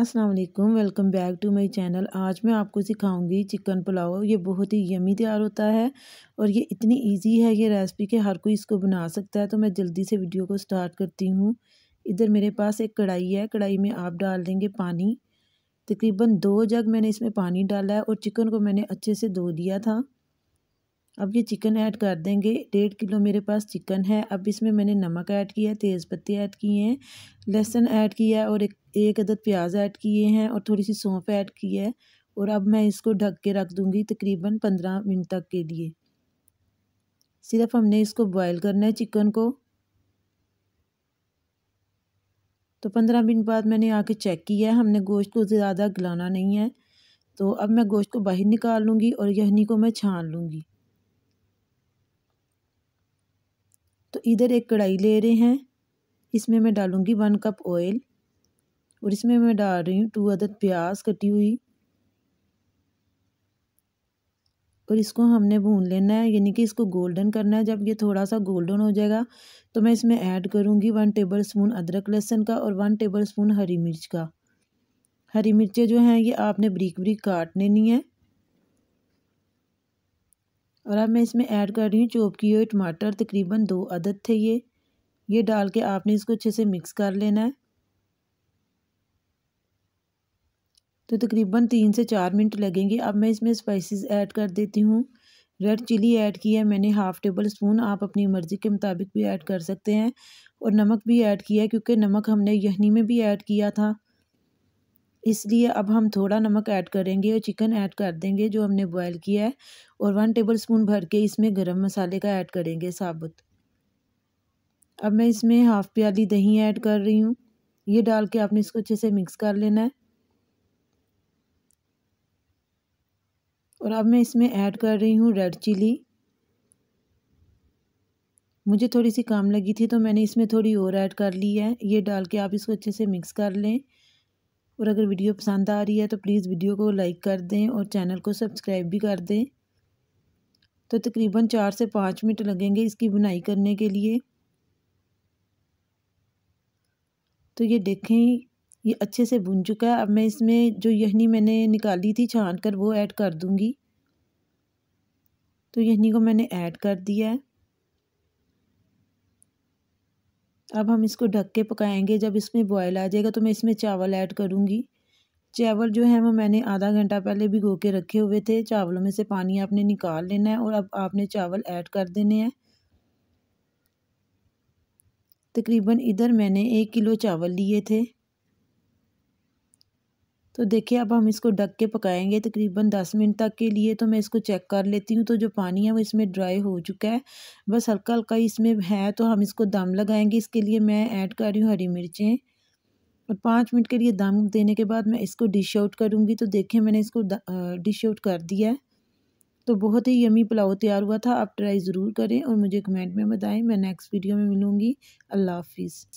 अस्सलाम वालेकुम welcome back to my channel आज मैं आपको सिखाऊंगी चिकन पुलाव ये बहुत ही यमी तैयार होता है और ये इतनी इजी है ये रेसिपी के हर कोई इसको बना सकता है तो मैं जल्दी से वीडियो को स्टार्ट करती हूँ इधर मेरे पास एक कढ़ाई है कढ़ाई में आप डाल देंगे पानी तकरीबन दो जग मैंने इसमें पानी डाला है और चिकन को मैंने अच्छे से धो लिया था अब ये चिकन ऐड कर देंगे डेढ़ किलो मेरे पास चिकन है अब इसमें मैंने नमक ऐड किया है तेज़ पत्ते ऐड किए हैं लहसुन ऐड किया है और एक एक अदद प्याज ऐड किए हैं और थोड़ी सी सौंफ ऐड की है और अब मैं इसको ढक के रख दूँगी तकरीबन पंद्रह मिनट तक के लिए सिर्फ हमने इसको बॉयल करना है चिकन को तो पंद्रह मिनट बाद मैंने आके चेक किया है हमने गोश्त को ज़्यादा गलाना नहीं है तो अब मैं गोश्त को बाहर निकाल लूँगी और यहनी को मैं छान लूँगी इधर एक कढ़ाई ले रहे हैं इसमें मैं डालूँगी वन कप ऑयल और इसमें मैं डाल रही हूँ टू अदद प्याज कटी हुई और इसको हमने भून लेना है यानी कि इसको गोल्डन करना है जब ये थोड़ा सा गोल्डन हो जाएगा तो मैं इसमें ऐड करूँगी वन टेबल स्पून अदरक लहसन का और वन टेबल स्पून हरी मिर्च का हरी मिर्चें जो हैं ये आपने ब्रिक ब्रीक काट लेनी है और अब मैं इसमें ऐड कर रही हूँ चॉप किए हुए टमाटर तकरीबन दो अदद थे ये ये डाल के आपने इसको अच्छे से मिक्स कर लेना है तो तकरीबन तीन से चार मिनट लगेंगे अब मैं इसमें स्पाइसेस ऐड कर देती हूँ रेड चिली ऐड किया है मैंने हाफ़ टेबल स्पून आप अपनी मर्ज़ी के मुताबिक भी ऐड कर सकते हैं और नमक भी ऐड किया है क्योंकि नमक हमने यहनी में भी ऐड किया था इसलिए अब हम थोड़ा नमक ऐड करेंगे और चिकन ऐड कर देंगे जो हमने बॉयल किया है और वन टेबल स्पून भर के इसमें गरम मसाले का ऐड करेंगे साबुत अब मैं इसमें हाफ़ प्याली दही ऐड कर रही हूँ ये डाल के आपने इसको अच्छे से मिक्स कर लेना है और अब मैं इसमें ऐड कर रही हूँ रेड चिली मुझे थोड़ी सी काम लगी थी तो मैंने इसमें थोड़ी और ऐड कर ली है ये डाल के आप इसको अच्छे से मिक्स कर लें और अगर वीडियो पसंद आ रही है तो प्लीज़ वीडियो को लाइक कर दें और चैनल को सब्सक्राइब भी कर दें तो तकरीबन चार से पाँच मिनट लगेंगे इसकी बुनाई करने के लिए तो ये देखें ये अच्छे से बुन चुका है अब मैं इसमें जो यहनी मैंने निकाली थी छान कर वो ऐड कर दूँगी तो यहनी को मैंने ऐड कर दिया है अब हम इसको ढक के पकाएंगे जब इसमें बॉयल आ जाएगा तो मैं इसमें चावल ऐड करूँगी चावल जो है वो मैंने आधा घंटा पहले भिगो के रखे हुए थे चावलों में से पानी आपने निकाल लेना है और अब आपने चावल ऐड कर देने हैं तकरीबन इधर मैंने एक किलो चावल लिए थे तो देखिए अब हम इसको ढक के पकाएंगे तकरीबन दस मिनट तक के लिए तो मैं इसको चेक कर लेती हूँ तो जो पानी है वो इसमें ड्राई हो चुका है बस हल्का हल्का इसमें है तो हम इसको दम लगाएंगे इसके लिए मैं ऐड कर रही हूँ हरी मिर्चें और पाँच मिनट के लिए दम देने के बाद मैं इसको डिश आउट करूँगी तो देखिए मैंने इसको डिश आउट कर दिया है तो बहुत ही यमी पुलाव तैयार हुआ था आप ट्राई ज़रूर करें और मुझे कमेंट में बताएं मैं नेक्स्ट वीडियो में मिलूँगी अल्लाह हाफिज़